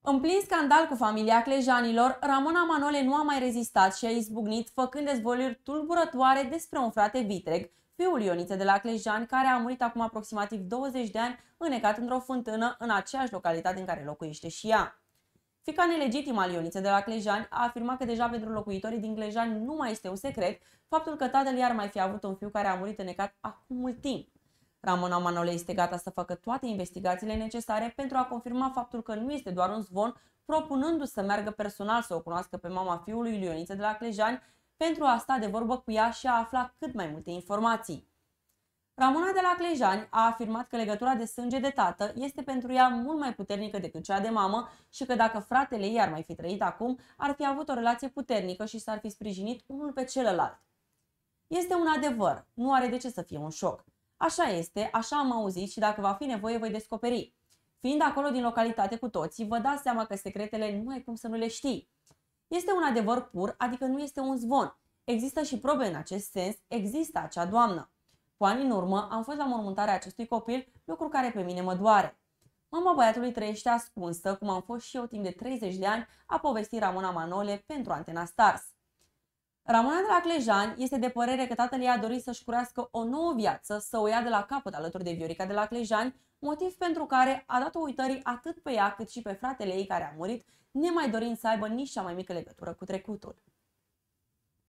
În plin scandal cu familia Clejanilor, Ramona Manole nu a mai rezistat și a izbucnit făcând dezvăluiri tulburătoare despre un frate vitreg, fiul Ionită de la Clejan, care a murit acum aproximativ 20 de ani înecat într-o fântână în aceeași localitate în care locuiește și ea. Fica nelegitimă al Ionită de la Clejan a afirmat că deja pentru locuitorii din Clejan nu mai este un secret faptul că tatăl i-ar mai fi avut un fiu care a murit înecat acum mult timp. Ramona Manole este gata să facă toate investigațiile necesare pentru a confirma faptul că nu este doar un zvon, propunându-se să meargă personal să o cunoască pe mama fiului Ioniță de la Clejani pentru a sta de vorbă cu ea și a afla cât mai multe informații. Ramona de la Clejani a afirmat că legătura de sânge de tată este pentru ea mult mai puternică decât cea de mamă și că dacă fratele ei ar mai fi trăit acum, ar fi avut o relație puternică și s-ar fi sprijinit unul pe celălalt. Este un adevăr, nu are de ce să fie un șoc. Așa este, așa am auzit și dacă va fi nevoie voi descoperi. Fiind acolo din localitate cu toții, vă dați seama că secretele nu ai cum să nu le știi. Este un adevăr pur, adică nu este un zvon. Există și probe în acest sens, există acea doamnă. Cu ani în urmă am fost la mormântarea acestui copil, lucru care pe mine mă doare. Mama băiatului trăiește ascunsă, cum am fost și eu timp de 30 de ani, a povestit Ramona Manole pentru Antena Stars. Ramona de la Clejan este de părere că tatăl ei a dorit să-și curească o nouă viață, să o ia de la capăt alături de Viorica de la Clejan, motiv pentru care a dat-o uitării atât pe ea cât și pe fratele ei care a murit, nemai dorind să aibă nici cea mai mică legătură cu trecutul.